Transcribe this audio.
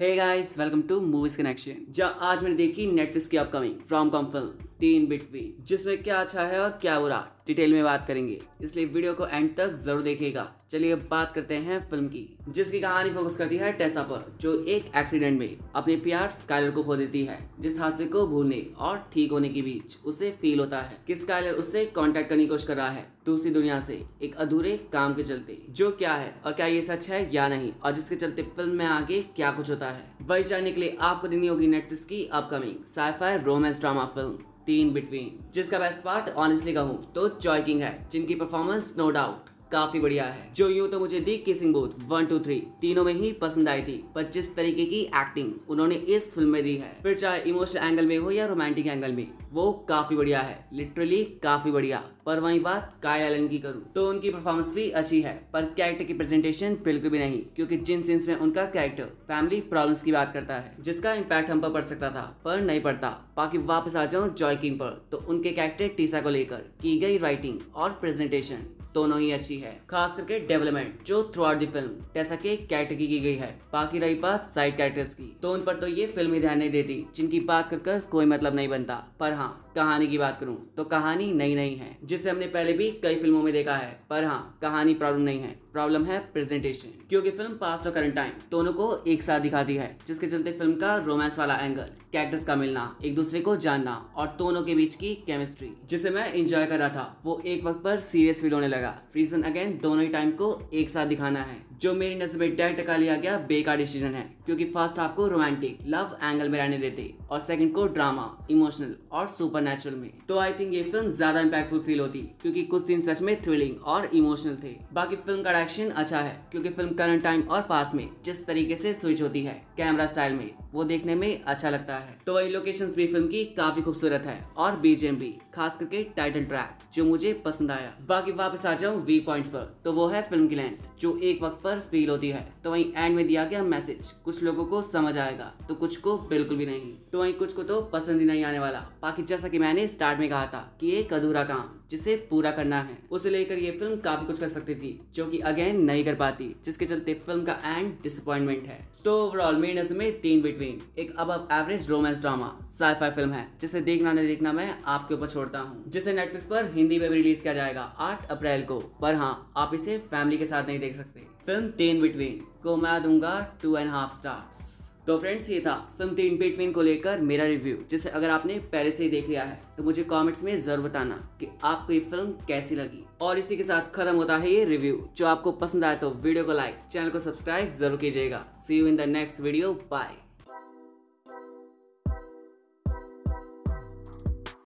hey guys welcome to movies connection जहाँ आज मैंने देखी नेटफ्लिक्स की upcoming rom com film in between जिसमें क्या अच्छा है और क्या बुरा डिटेल में बात करेंगे इसलिए वीडियो को एंड तक जरूर देखिएगा चलिए अब बात करते हैं फिल्म की जिसकी कहानी फोकस करती है टेसा पर जो एक एक्सीडेंट में अपने प्यार स्काइलर को खो देती है जिस हादसे को भूलने और ठीक होने के बीच उसे फील होता है कि स्काइलर उससे कांटेक्ट करने की कोशिश कर रहा है दूसरी दुनिया से एक अधूरे काम के चलते जो क्या है और क्या ये सच है या नहीं और जिसके चलते फिल्म में आगे क्या कुछ होता है वही जानने के लिए आपको देनी होगी नेटफ्लिक्स की upcoming scifi romance drama film तीन बिटवीन जिसका बेस्ट पार्ट ऑनेस्टली कहूँ तो चॉइकिंग है जिनकी परफॉर्मेंस नो डाउट काफी बढ़िया है जो यूं तो मुझे the kissing booth one two three तीनों में ही पसंद आई थी पर जिस तरीके की एक्टिंग उन्होंने इस फिल्म में दी है फिर चाहे इमोशनल एंगल में हो या रोमांटिक एंगल में वो काफ़ी बढ़िया है लिटरली काफ़ी बढ़िया पर वही बात काय एलन की करूँ तो उनकी परफॉर्मेंस भी अच्छी है पर कैरेक्टर की प्रेजेंटेशन बिल्कुल भी नहीं क्योंकि जिन सीन्स में उनका कैरेक्टर फैमिली प्रॉब्लम्स की बात करता है जिसका इम्पैक्ट हम पर पड़ सकता था पर नहीं पड़ता बाकी वापस आ जाऊँ जॉय किंग पर तो उनके कैरेक्टर टीसा को लेकर की गई राइटिंग और प्रेजेंटेशन दोनों ही अच्छी है खास करके डेवलपमेंट जो थ्रू आउट दी फिल्म जैसा के कैरेक्टर की, की गई है बाकी रही बात साइड कैरेक्टर्स की तो उन पर तो ये फिल्म ही ध्यान नहीं देती जिनकी बात कर, कर कोई मतलब नहीं बनता पर हाँ हाँ कहानी की बात करूँ तो कहानी नई नई है जिसे हमने पहले भी कई फिल्मों में देखा है पर हाँ कहानी प्रॉब्लम नहीं है प्रॉब्लम है प्रेजेंटेशन क्योंकि फिल्म पास्ट और करंट टाइम दोनों को एक साथ दिखाती है जिसके चलते फिल्म का रोमांस वाला एंगल कैरेक्टर्स का मिलना एक दूसरे को जानना और दोनों के बीच की केमिस्ट्री जिसे मैं इंजॉय कर रहा था वो एक वक्त पर सीरियस फील होने लगा रीजन अगेन दोनों ही टाइम को एक साथ दिखाना है जो मेरी नजर में डायरेक्ट का लिया गया बेकार डिसीजन है क्योंकि फर्स्ट हाफ को रोमांटिक लव एंगल में रहने देते और सेकंड को ड्रामा इमोशनल और नेचुरल में तो आई थिंक ये फिल्म ज्यादा इम्पैक्टफुल फील होती क्योंकि कुछ सीन सच में थ्रिलिंग और इमोशनल थे बाकी फिल्म का डायरेक्शन अच्छा है क्योंकि फिल्म करंट टाइम और पास्ट में जिस तरीके से स्विच होती है कैमरा स्टाइल में वो देखने में अच्छा लगता है तो वही लोकेशन भी फिल्म की काफी खूबसूरत है और बीजेम भी खास करके टाइटन ट्रैक जो मुझे पसंद आया बाकी वापस आ जाऊँ वी पॉइंट पर तो वो है फिल्म की लेंथ जो एक वक्त पर फील होती है तो वही एंड में दिया गया मैसेज कुछ लोगों को समझ आएगा तो कुछ को बिल्कुल भी नहीं तो वही कुछ को तो पसंद ही नहीं आने वाला बाकी जैसा कि मैंने स्टार्ट में कहा था कि एक अधूरा काम जिसे पूरा करना है उसे लेकर ये फिल्म काफी कुछ कर सकती थी जो कि अगेन नहीं कर पाती जिसके चलते फिल्म का एंड डिसअपॉइंटमेंट है तो ओवरऑल मेन में तीन बिटवीन एक अब average romance drama scifi film है जिसे देखना नहीं देखना मैं आपके ऊपर छोड़ता हूँ जिसे नेटफ्लिक्स पर हिंदी में रिलीज किया जाएगा आठ अप्रैल को पर हाँ आप इसे फैमिली के साथ नहीं देख सकते फिल्म तीन बिटवीन को मैं दूंगा टू एंड हाफ स्टार तो फ्रेंड्स ये था फिल्म इन बिटवीन को लेकर मेरा रिव्यू जिसे अगर आपने पहले से ही देख लिया है तो मुझे कमेंट्स में ज़रूर बताना कि आपको ये फिल्म कैसी लगी और इसी के साथ खत्म होता है ये रिव्यू जो आपको पसंद आया तो वीडियो को लाइक चैनल को सब्सक्राइब जरूर कीजिएगा see you in the next video bye